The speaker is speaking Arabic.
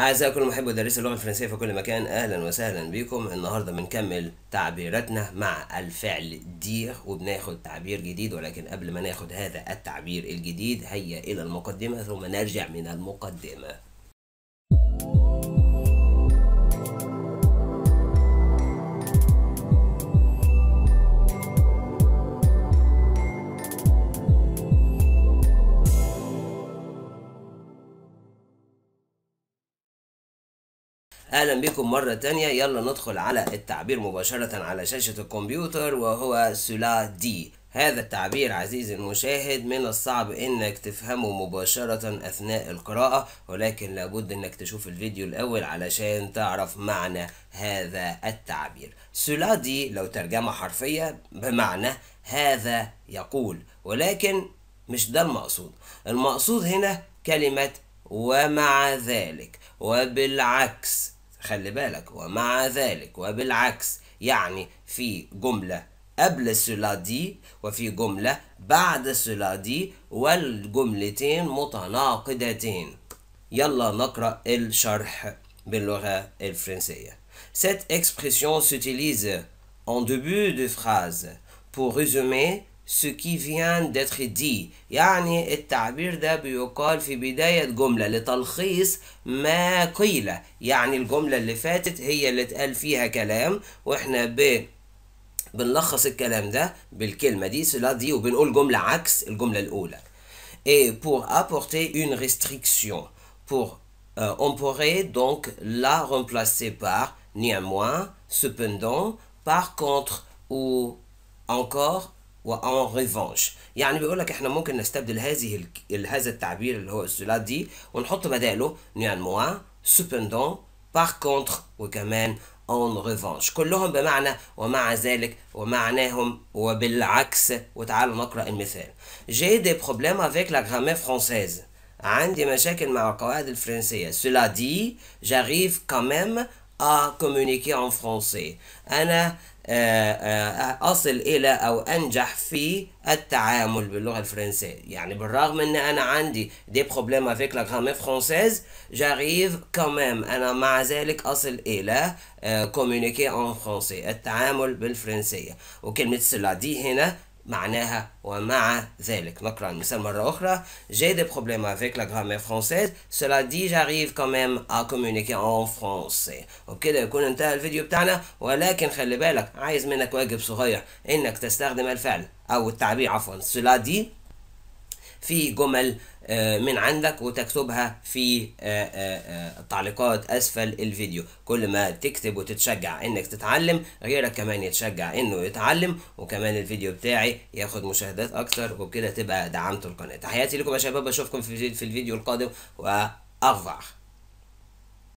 أعزائي كل محب ودرس اللغة الفرنسية في كل مكان أهلا وسهلا بكم النهاردة بنكمل تعبيراتنا مع الفعل دير وبناخد تعبير جديد ولكن قبل ما ناخد هذا التعبير الجديد هيا إلى المقدمة ثم نرجع من المقدمة اهلا بكم مرة تانية يلا ندخل على التعبير مباشرة على شاشة الكمبيوتر وهو سلا دي هذا التعبير عزيزي المشاهد من الصعب انك تفهمه مباشرة اثناء القراءة ولكن لابد انك تشوف الفيديو الاول علشان تعرف معنى هذا التعبير سلا دي لو ترجمة حرفية بمعنى هذا يقول ولكن مش ده المقصود المقصود هنا كلمة ومع ذلك وبالعكس خلي بالك ومع ذلك وبالعكس يعني في جملة قبل cela دي وفي جملة بعد cela دي والجملتين متناقضتين يلا نقرأ الشرح باللغة الفرنسية Cette expression s'utilise en début de phrase pour résumer سكي فيان داتخ دي يعني التعبير ده بيقال في بداية جملة لتلخيص ما قيل يعني الجملة اللي فاتت هي اللي اتقال فيها كلام واحنا ب بنلخص الكلام ده بالكلمة دي سلا دي وبنقول جملة عكس الجملة الأولى et pour apporter une restriction pour euh, on pourrait donc la remplacer par néanmoins cependant par contre ou encore وان ريفانش يعني بيقول لك احنا ممكن نستبدل هذه هذا التعبير اللي هو السولات دي ونحط بداله موا سوبندون بار كونتر وكمان اون ريفانش كلهم بمعنى ومع ذلك ومعناهم وبالعكس وتعالوا نقرا المثال جي دي بروبليم افيك لا غرامير فرونسيز عندي مشاكل مع القواعد الفرنسيه سولا دي جاريف كامام à communiquer en français أنا آه، آه، أصل إلى أو أنجح في التعامل باللغة الفرنسية يعني بالرغم أن أنا عندي دي بروبليم افيك لا غرامير فرونسيز جاريف كمام أنا مع ذلك أصل إلى كومونيكي أون فرونسي التعامل بالفرنسية وكلمة سلا دي هنا معناها ومع ذلك نقرأ المثال مرة أخرى جي دي بروبليم افيك لا غرامير فرونسيز cela دي جاريف quand même à communiquer en français وبكده يكون انتهى الفيديو بتاعنا ولكن خلي بالك عايز منك واجب صغير انك تستخدم الفعل أو التعبير عفوا cela دي في جمل آه، من عندك وتكتبها في التعليقات آه، آه، اسفل الفيديو كل ما تكتب وتتشجع انك تتعلم غيرك كمان يتشجع انه يتعلم وكمان الفيديو بتاعي ياخد مشاهدات اكتر وبكده تبقى دعمت القناه تحياتي لكم يا شباب اشوفكم في الفيديو القادم واخضع